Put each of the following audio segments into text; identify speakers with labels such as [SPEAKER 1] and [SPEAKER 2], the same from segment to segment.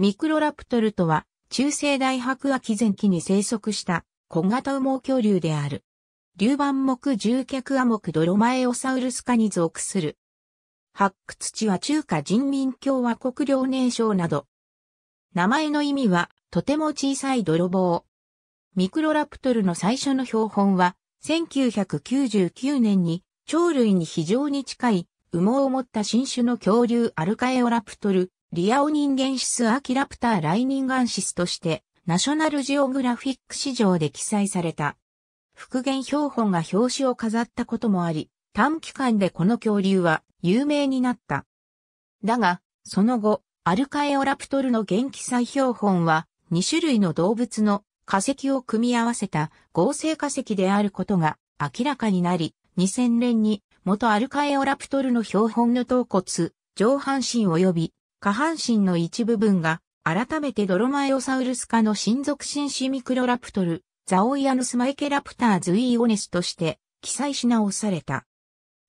[SPEAKER 1] ミクロラプトルとは、中世大白亜紀前期に生息した小型羽毛恐竜である。竜板目獣脚亜目ドロマエオサウルス科に属する。発掘地は中華人民共和国領寧省など。名前の意味は、とても小さい泥棒。ミクロラプトルの最初の標本は、1999年に、鳥類に非常に近い、羽毛を持った新種の恐竜アルカエオラプトル、リアオ人間シスアキラプターライニンガンシスとして、ナショナルジオグラフィック史上で記載された。復元標本が表紙を飾ったこともあり、短期間でこの恐竜は有名になった。だが、その後、アルカエオラプトルの元気再標本は、2種類の動物の化石を組み合わせた合成化石であることが明らかになり、2000年に元アルカエオラプトルの標本の頭骨、上半身及び下半身の一部分が、改めてドロマエオサウルス科の新属新シミクロラプトル、ザオイアヌスマイケラプターズイーオネスとして記載し直された。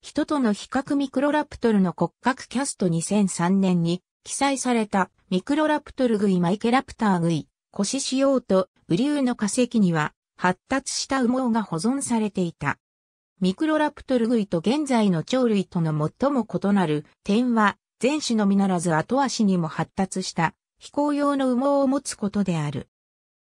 [SPEAKER 1] 人との比較ミクロラプトルの骨格キャスト2003年に記載されたミクロラプトルグイマイケラプターグコシシオウとウリュウの化石には発達した羽毛が保存されていた。ミクロラプトル類と現在の鳥類との最も異なる点は前肢のみならず後足にも発達した飛行用の羽毛を持つことである。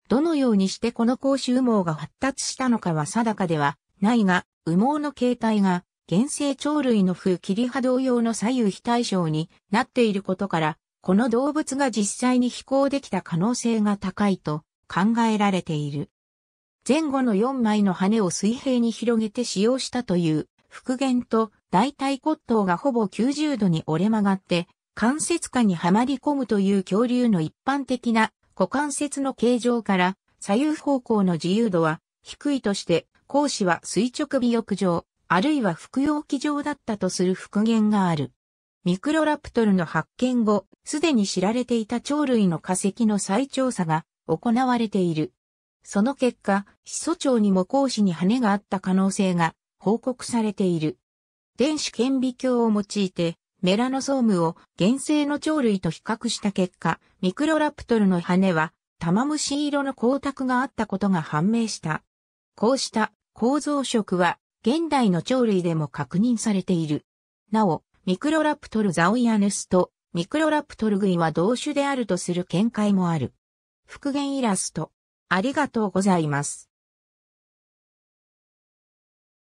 [SPEAKER 1] どのようにしてこの公衆羽毛が発達したのかは定かではないが、羽毛の形態が原生鳥類の風切り波動用の左右非対称になっていることから、この動物が実際に飛行できた可能性が高いと考えられている。前後の4枚の羽を水平に広げて使用したという復元と大腿骨頭がほぼ90度に折れ曲がって、関節下にはまり込むという恐竜の一般的な股関節の形状から左右方向の自由度は低いとして、講師は垂直尾翼状、あるいは服用機状だったとする復元がある。ミクロラプトルの発見後、すでに知られていた鳥類の化石の再調査が行われている。その結果、始祖鳥にも講師に羽があった可能性が報告されている。電子顕微鏡を用いて、メラノソームを原生の鳥類と比較した結果、ミクロラプトルの羽は玉虫色の光沢があったことが判明した。こうした構造色は現代の鳥類でも確認されている。なお、ミクロラプトルザオイアヌスとミクロラプトルイは同種であるとする見解もある。復元イラスト。ありがとうございます。